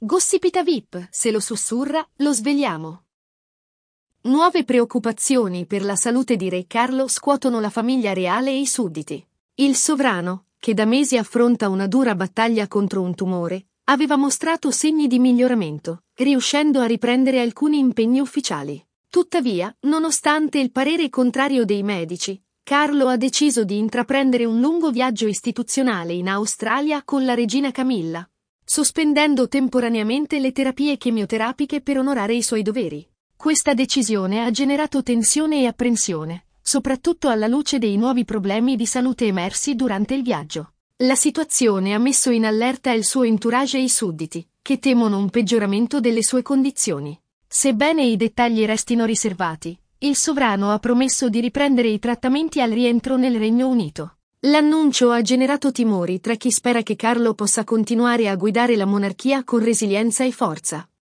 Gossipita VIP, se lo sussurra, lo svegliamo. Nuove preoccupazioni per la salute di Re Carlo scuotono la famiglia reale e i sudditi. Il sovrano, che da mesi affronta una dura battaglia contro un tumore, aveva mostrato segni di miglioramento, riuscendo a riprendere alcuni impegni ufficiali. Tuttavia, nonostante il parere contrario dei medici, Carlo ha deciso di intraprendere un lungo viaggio istituzionale in Australia con la regina Camilla, sospendendo temporaneamente le terapie chemioterapiche per onorare i suoi doveri. Questa decisione ha generato tensione e apprensione, soprattutto alla luce dei nuovi problemi di salute emersi durante il viaggio. La situazione ha messo in allerta il suo entourage e i sudditi, che temono un peggioramento delle sue condizioni. Sebbene i dettagli restino riservati, il sovrano ha promesso di riprendere i trattamenti al rientro nel Regno Unito. L'annuncio ha generato timori tra chi spera che Carlo possa continuare a guidare la monarchia con resilienza e forza.